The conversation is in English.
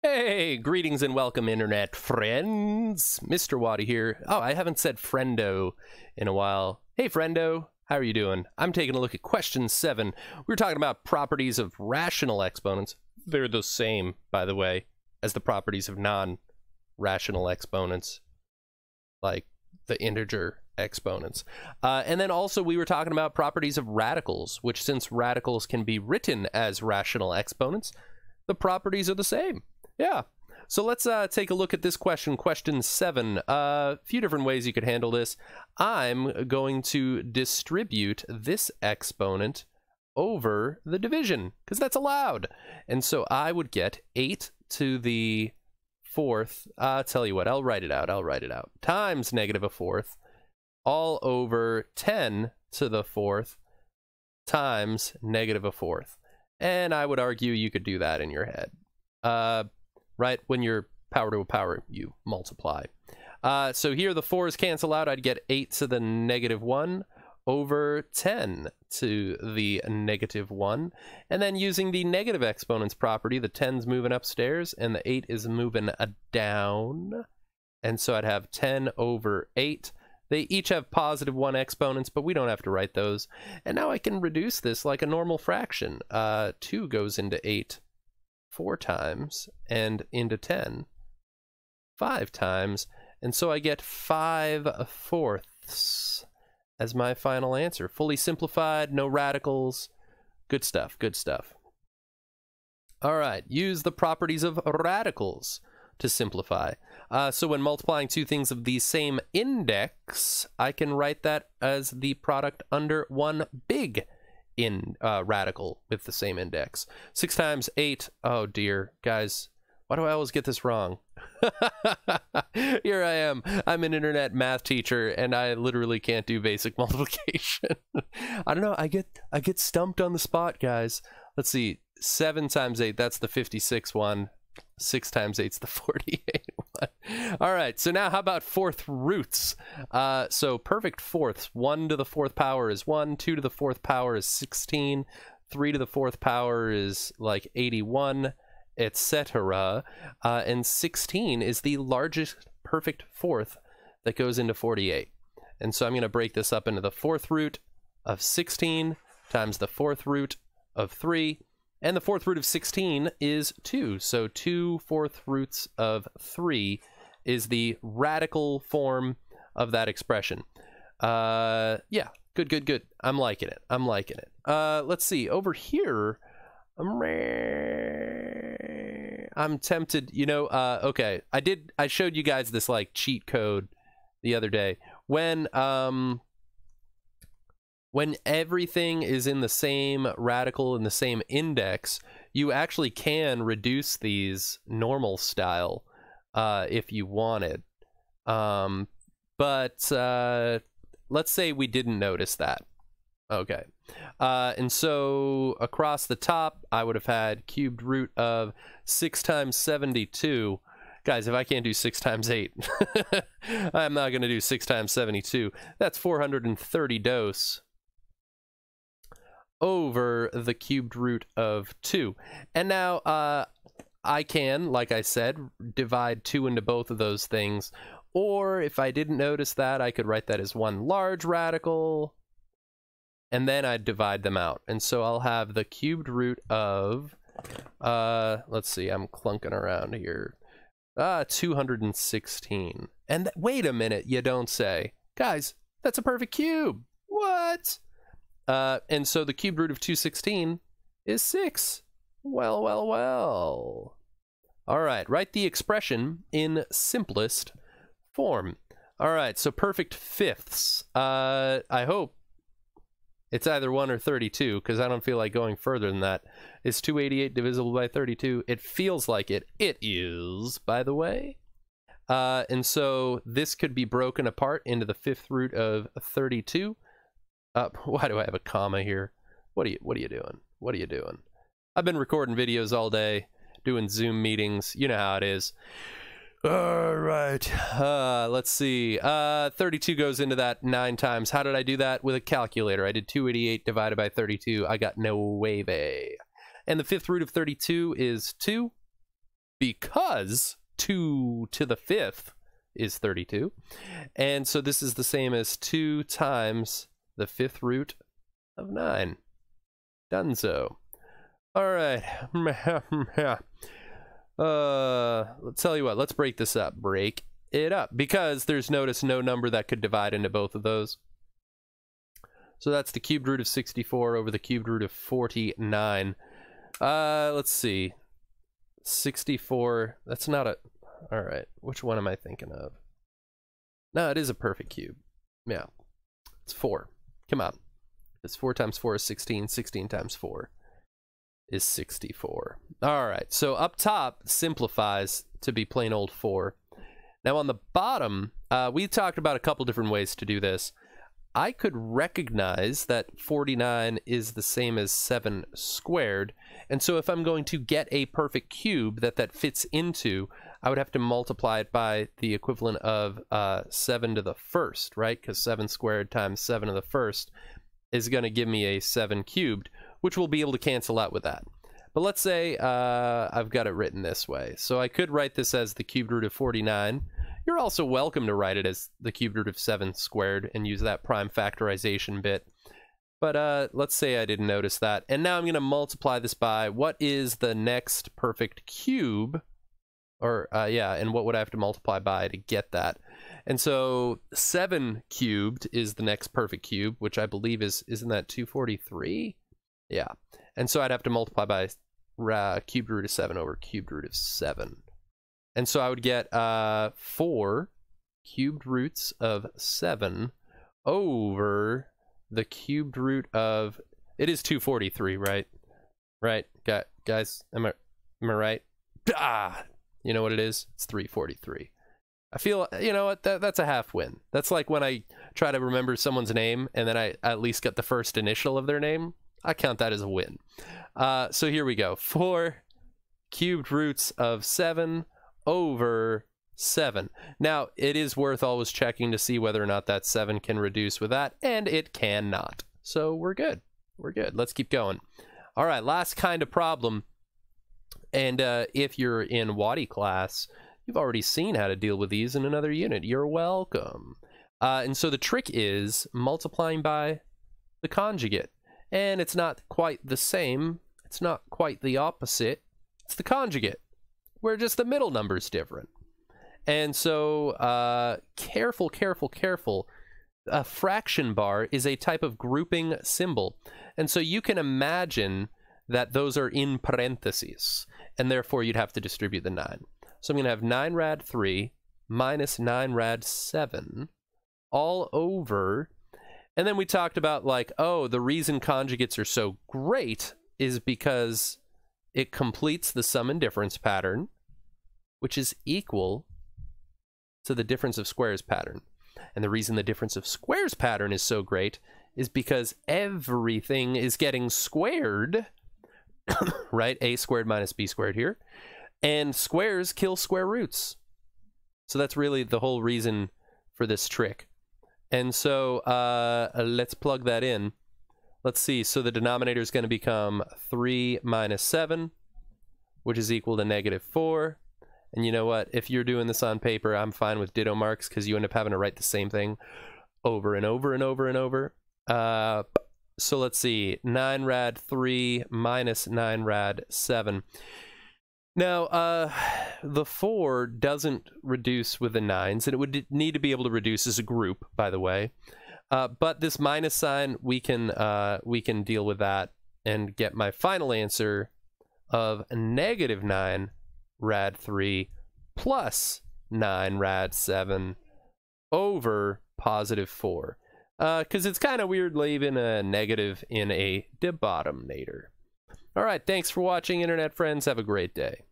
Hey, greetings and welcome, internet friends. Mr. Waddy here. Oh, I haven't said friendo in a while. Hey, friendo, how are you doing? I'm taking a look at question seven. We are talking about properties of rational exponents. They're the same, by the way, as the properties of non rational exponents, like the integer exponents. Uh, and then also, we were talking about properties of radicals, which since radicals can be written as rational exponents, the properties are the same. Yeah. So let's uh, take a look at this question, question seven. A uh, few different ways you could handle this. I'm going to distribute this exponent over the division because that's allowed. And so I would get 8 to the fourth. I'll tell you what, I'll write it out. I'll write it out. Times negative a fourth all over 10 to the fourth times negative a fourth. And I would argue you could do that in your head. Uh, right? When you're power to a power, you multiply. Uh, so here the 4s cancel out. I'd get 8 to the negative 1 over 10 to the negative 1. And then using the negative exponents property, the 10's moving upstairs and the 8 is moving uh, down. And so I'd have 10 over 8. They each have positive 1 exponents, but we don't have to write those. And now I can reduce this like a normal fraction. Uh, 2 goes into 8 four times and into 10 five times. And so I get five fourths as my final answer. Fully simplified, no radicals. Good stuff, good stuff. All right, use the properties of radicals to simplify. Uh, so when multiplying two things of the same index, I can write that as the product under one big in uh, radical with the same index. Six times eight. Oh dear, guys, why do I always get this wrong? Here I am. I'm an internet math teacher, and I literally can't do basic multiplication. I don't know. I get I get stumped on the spot, guys. Let's see. Seven times eight. That's the fifty-six one. Six times eight's the 48 one. All right, so now how about fourth roots? Uh, so perfect fourths. One to the fourth power is one. Two to the fourth power is 16. Three to the fourth power is like 81, etc. Uh, and 16 is the largest perfect fourth that goes into 48. And so I'm going to break this up into the fourth root of 16 times the fourth root of 3 and the fourth root of 16 is 2. So 2 fourth roots of 3 is the radical form of that expression. Uh, yeah, good, good, good. I'm liking it. I'm liking it. Uh, let's see. Over here, I'm, I'm tempted. You know, uh, okay. I did. I showed you guys this like cheat code the other day when um, when everything is in the same radical and the same index, you actually can reduce these normal style uh, if you wanted. Um, but uh, let's say we didn't notice that. Okay. Uh, and so across the top, I would have had cubed root of 6 times 72. Guys, if I can't do 6 times 8, I'm not going to do 6 times 72. That's 430 dose over the cubed root of 2. And now uh, I can, like I said, divide 2 into both of those things. Or if I didn't notice that, I could write that as one large radical. And then I'd divide them out. And so I'll have the cubed root of, uh, let's see, I'm clunking around here. Ah, 216. And wait a minute, you don't say. Guys, that's a perfect cube. What? Uh, and so the cubed root of 216 is 6. Well, well, well. All right, write the expression in simplest form. All right, so perfect fifths. Uh, I hope it's either 1 or 32 because I don't feel like going further than that. Is 288 divisible by 32? It feels like it. It is, by the way. Uh, and so this could be broken apart into the fifth root of 32 up. Why do I have a comma here? What are you what are you doing? What are you doing? I've been recording videos all day, doing Zoom meetings. You know how it is. All right. Uh, let's see. Uh, 32 goes into that nine times. How did I do that? With a calculator. I did 288 divided by 32. I got no wave. And the fifth root of 32 is 2 because 2 to the fifth is 32. And so this is the same as 2 times the fifth root of 9. Done so. All right. uh, let's tell you what, let's break this up. Break it up because there's notice no number that could divide into both of those. So that's the cubed root of 64 over the cubed root of 49. Uh, let's see. 64. That's not a... All right. Which one am I thinking of? No, it is a perfect cube. Yeah. It's 4. Come on. it's 4 times 4 is 16. 16 times 4 is 64. All right. So up top simplifies to be plain old 4. Now on the bottom, uh, we talked about a couple different ways to do this. I could recognize that 49 is the same as 7 squared. And so if I'm going to get a perfect cube that that fits into, I would have to multiply it by the equivalent of uh, 7 to the first, right? Because 7 squared times 7 to the first is going to give me a 7 cubed, which we'll be able to cancel out with that. But let's say uh, I've got it written this way. So I could write this as the cubed root of 49. You're also welcome to write it as the cubed root of 7 squared and use that prime factorization bit. But uh, let's say I didn't notice that. And now I'm going to multiply this by what is the next perfect cube or uh, yeah, and what would I have to multiply by to get that? And so seven cubed is the next perfect cube, which I believe is isn't that two forty three? Yeah, and so I'd have to multiply by uh, cubed root of seven over cubed root of seven, and so I would get uh, four cubed roots of seven over the cubed root of it is two forty three, right? Right, got guys, am I am I right? Ah, you know what it is? It's 343. I feel you know what that, that's a half win. That's like when I try to remember someone's name and then I at least get the first initial of their name. I count that as a win. Uh, so here we go. Four cubed roots of seven over seven. Now it is worth always checking to see whether or not that seven can reduce with that, and it cannot. So we're good. We're good. Let's keep going. All right, last kind of problem and uh, if you're in Wadi class, you've already seen how to deal with these in another unit. You're welcome. Uh, and so the trick is multiplying by the conjugate. And it's not quite the same. It's not quite the opposite. It's the conjugate, where just the middle number's different. And so, uh, careful, careful, careful. A fraction bar is a type of grouping symbol. And so you can imagine that those are in parentheses and therefore you'd have to distribute the 9. So I'm going to have 9 rad 3 minus 9 rad 7 all over. And then we talked about, like, oh, the reason conjugates are so great is because it completes the sum and difference pattern, which is equal to the difference of squares pattern. And the reason the difference of squares pattern is so great is because everything is getting squared right? A squared minus B squared here. And squares kill square roots. So that's really the whole reason for this trick. And so uh, let's plug that in. Let's see. So the denominator is going to become 3 minus 7, which is equal to negative 4. And you know what? If you're doing this on paper, I'm fine with ditto marks because you end up having to write the same thing over and over and over and over. Uh, so let's see, 9 rad 3 minus 9 rad 7. Now, uh, the 4 doesn't reduce with the 9s, and it would need to be able to reduce as a group, by the way. Uh, but this minus sign, we can, uh, we can deal with that and get my final answer of negative 9 rad 3 plus 9 rad 7 over positive 4 because uh, it's kind of weird leaving a negative in a debottominator. All right, thanks for watching, internet friends. Have a great day.